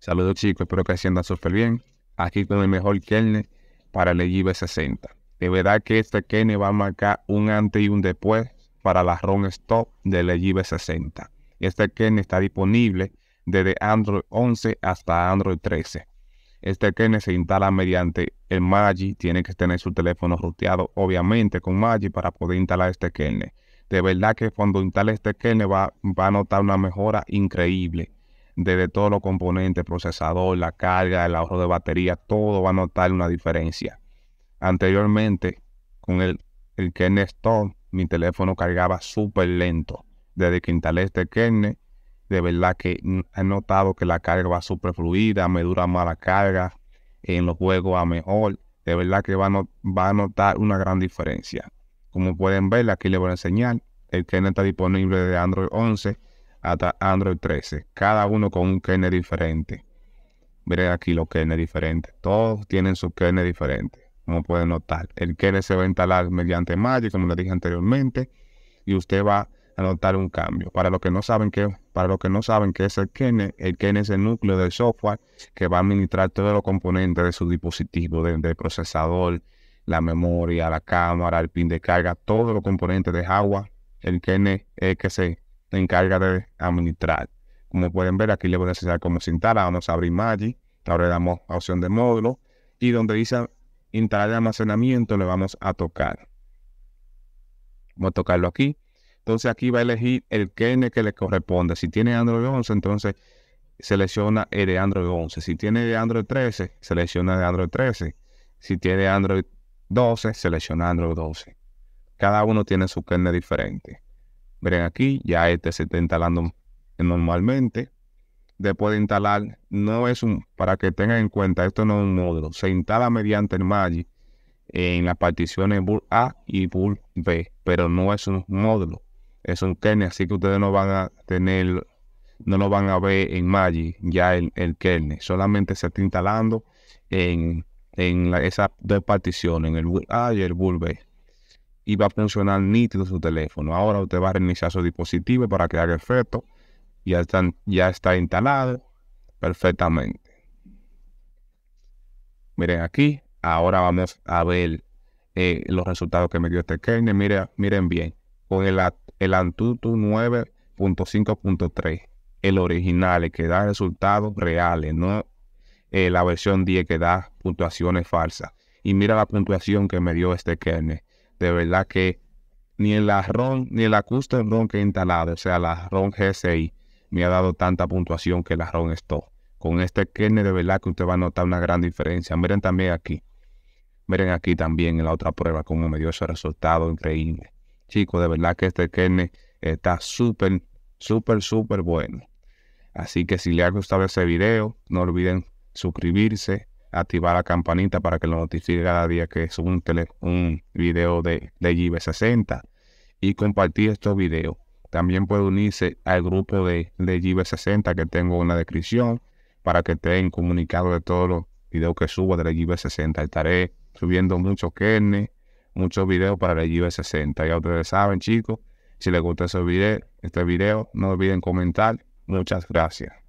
Saludos chicos, espero que se andan súper bien. Aquí con el mejor kernel para el IB60. De verdad que este kernel va a marcar un antes y un después para la ROM Stop del IB60. Este kernel está disponible desde Android 11 hasta Android 13. Este kernel se instala mediante el Magi. Tiene que tener su teléfono ruteado, obviamente, con Magi para poder instalar este kernel. De verdad que cuando instale este kernel va a notar una mejora increíble desde todos los componentes, procesador, la carga, el ahorro de batería, todo va a notar una diferencia. Anteriormente, con el, el kernel mi teléfono cargaba súper lento. Desde que instalé este kernel, de verdad que he notado que la carga va súper fluida, me dura más la carga, en los juegos a mejor. De verdad que va a, notar una gran diferencia. Como pueden ver, aquí les voy a enseñar. El kernel está disponible de Android 11 hasta Android 13, cada uno con un kernel diferente. Miren aquí los kernels diferentes. Todos tienen su kernel diferente, como pueden notar. El kernel se va a instalar mediante Magic, como les dije anteriormente, y usted va a notar un cambio. Para los que no saben qué, para los que no saben qué es el kernel, el kernel es el núcleo del software que va a administrar todos los componentes de su dispositivo, desde el procesador, la memoria, la cámara, el pin de carga, todos los componentes de hardware. El kernel es que se encarga de administrar. Como pueden ver, aquí le voy a enseñar cómo se instala. Vamos a abrir Magic. Ahora le damos a opción de módulo. Y donde dice instalar almacenamiento, le vamos a tocar. Vamos a tocarlo aquí. Entonces aquí va a elegir el kernel que le corresponde. Si tiene Android 11, entonces selecciona el de Android 11. Si tiene de Android 13, selecciona de Android 13. Si tiene Android 12, selecciona Android 12. Cada uno tiene su kernel diferente miren aquí, ya este se está instalando normalmente. Después de instalar, no es un, para que tengan en cuenta, esto no es un módulo, se instala mediante el Magic en las particiones Bull A y Bull B, pero no es un módulo, es un kernel, así que ustedes no van a tener, no lo van a ver en Magic ya el, el kernel, solamente se está instalando en, en esas dos particiones, en el Bull A y el Bull B y va a funcionar nítido su teléfono. Ahora usted va a reiniciar su dispositivo para que haga efecto. Ya, están, ya está instalado perfectamente. Miren aquí, ahora vamos a ver eh, los resultados que me dio este kernel. Miren, miren bien, con el, el Antutu 9.5.3, el original, que da resultados reales, no eh, la versión 10 que da puntuaciones falsas. Y mira la puntuación que me dio este kernel de verdad que ni el RON, ni el Custom RON que he instalado, o sea, la RON GSI, me ha dado tanta puntuación que la RON Store. Con este kernel de verdad que usted va a notar una gran diferencia. Miren también aquí. Miren aquí también en la otra prueba cómo me dio ese resultado increíble. Chicos, de verdad que este kernel está súper, súper, súper bueno. Así que si les ha gustado ese video, no olviden suscribirse, activar la campanita para que lo notifique cada día que subo un, video de, de 60 y compartir estos videos. También puede unirse al grupo de, de 60 que tengo en la descripción para que estén comunicados de todos los videos que subo de la GB60. Estaré subiendo muchos kernels, muchos videos para la 60 Ya ustedes saben, chicos, si les gusta ese video, este video, no olviden comentar. Muchas gracias.